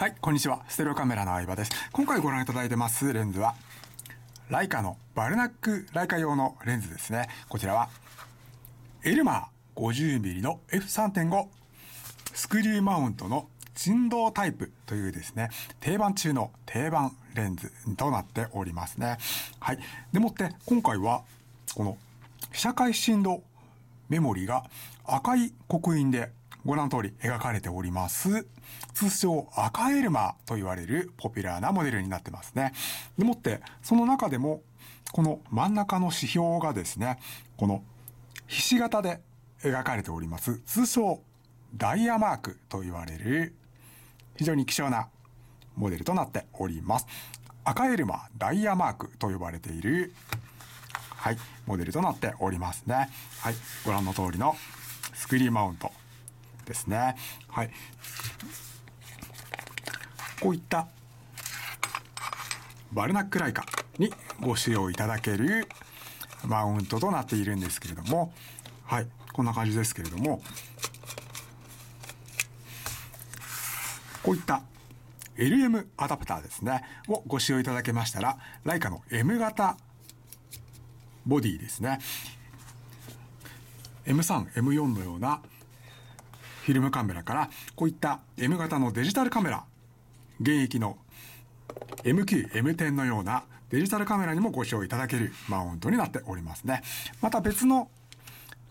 はい、こんにちは。ステレオカメラの相葉です。今回ご覧いただいてますレンズは、ライカのバルナックライカ用のレンズですね。こちらは、エルマー 50mm の F3.5 スクリューマウントの振動タイプというですね、定番中の定番レンズとなっておりますね。はい。でもって今回は、この被写界振動メモリが赤い刻印でご覧の通り描かれております。通称赤エルマと言われるポピュラーなモデルになってますね。でもって、その中でも、この真ん中の指標がですね、このひし形で描かれております。通称ダイヤマークと言われる非常に希少なモデルとなっております。赤エルマダイヤマークと呼ばれている、はい、モデルとなっておりますね。はい、ご覧の通りのスクリーンマウントですね。はい、こういったバルナックライカにご使用いただけるマウントとなっているんですけれども、はい、こんな感じですけれども、こういった LM アダプターですね、をご使用いただけましたら、ライカの M 型ボディですね、M3、M4 のようなフィルムカメラからこういった M 型のデジタルカメラ現役の MQM10 のようなデジタルカメラにもご使用いただけるマウントになっておりますねまた別の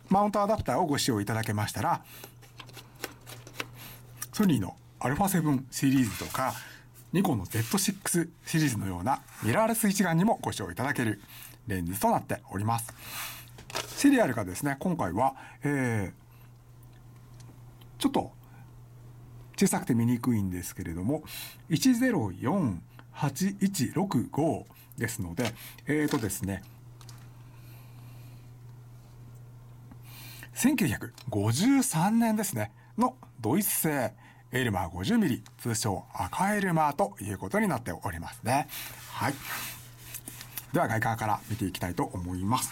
マウントアダプターをご使用いただけましたらソニーの α7 シリーズとかニコンの Z6 シリーズのようなミラーレス一眼にもご使用いただけるレンズとなっておりますシリアルがですね今回は、えーちょっと小さくて見にくいんですけれども、1048165ですので、えっ、ー、とですね、1953年ですね、のドイツ製エルマー 50mm、通称赤エルマーということになっておりますね。はい。では外観から見ていきたいと思います。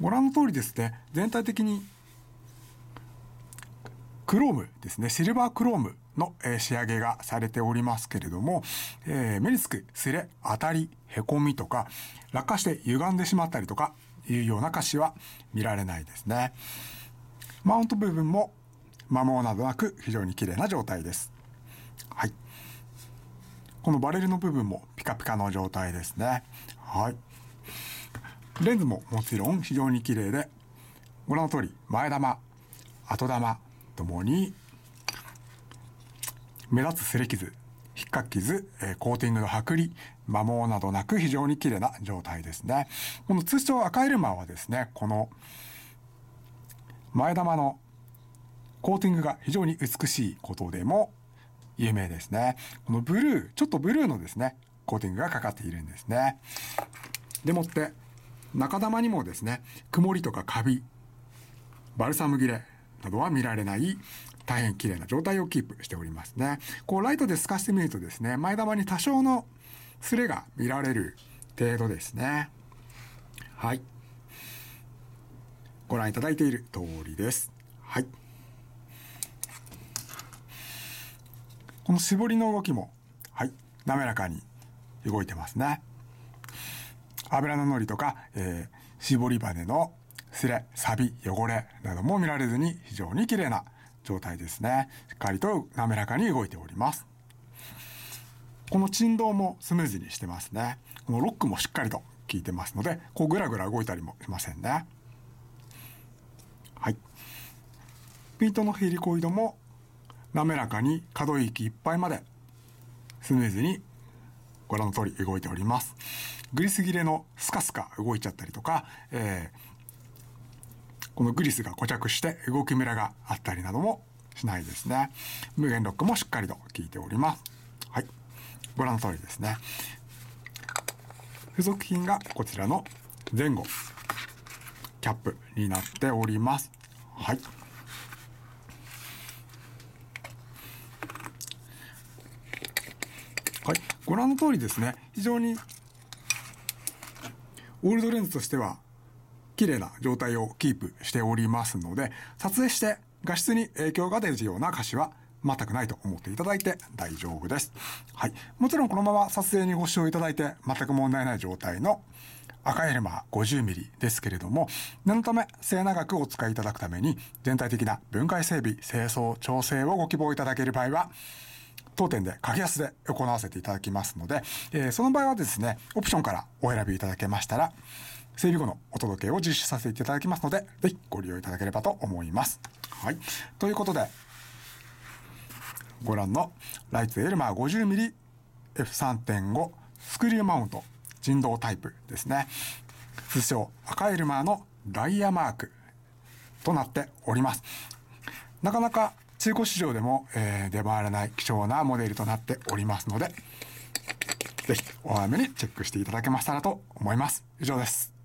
ご覧の通りですね、全体的にクロームですね、シルバークロームの、え仕上げがされておりますけれども、えー、目につくすれ、当たり、へこみとか、落下して歪んでしまったりとかいうような歌詞は見られないですね。マウント部分も摩耗などなく非常に綺麗な状態です。はい。このバレルの部分もピカピカの状態ですね。はい。レンズももちろん非常に綺麗で、ご覧の通り前玉、後玉、ともに目立つ擦れ傷引っかき傷、えコーティングの剥離、摩耗などなく非常に綺麗な状態ですね。この通称赤エルマーはですね、この前玉のコーティングが非常に美しいことでも有名ですね。このブルー、ちょっとブルーのですね、コーティングがかかっているんですね。でもって、中玉にもですね、曇りとかカビ、バルサム切れ、などは見られない大変綺麗な状態をキープしておりますね。こうライトで透かしてみるとですね、前玉に多少のスレが見られる程度ですね。はい。ご覧いただいている通りです。はい。この絞りの動きも、はい、滑らかに動いてますね。油ののりとか、えー、絞り羽のすれ、ビ、汚れなども見られずに非常に綺麗な状態ですね。しっかりと滑らかに動いております。この振動もスムーズにしてますね。このロックもしっかりと効いてますので、こうグラグラ動いたりもしませんね。はい。ピートのヘリコイドも滑らかに可動域いっぱいまでスムーズにご覧の通り動いております。グリス切れのスカスカ動いちゃったりとか、えー、このグリスが固着して動きムラがあったりなどもしないですね。無限ロックもしっかりと効いております。はい。ご覧の通りですね。付属品がこちらの前後キャップになっております。はい。はい、ご覧の通りですね非常にオールドレンズとしては綺麗な状態をキープしておりますので、撮影して画質に影響が出るような歌詞は全くないと思っていただいて大丈夫です。はい。もちろんこのまま撮影にご視聴いただいて全く問題ない状態の赤ヘルマー 50mm ですけれども、念のため末長くお使いいただくために全体的な分解整備、清掃、調整をご希望いただける場合は、当店で格安で行わせていただきますので、えー、その場合はですね、オプションからお選びいただけましたら、整備後のお届けを実施させていただきますので、ぜひご利用いただければと思います。はい。ということで、ご覧のライツエルマー 50mmF3.5 スクリューマウント人道タイプですね。通称赤エルマーのダイヤマークとなっております。なかなか中古市場でも、えー、出回らない貴重なモデルとなっておりますので、ぜひお早めにチェックしていただけましたらと思います。以上です。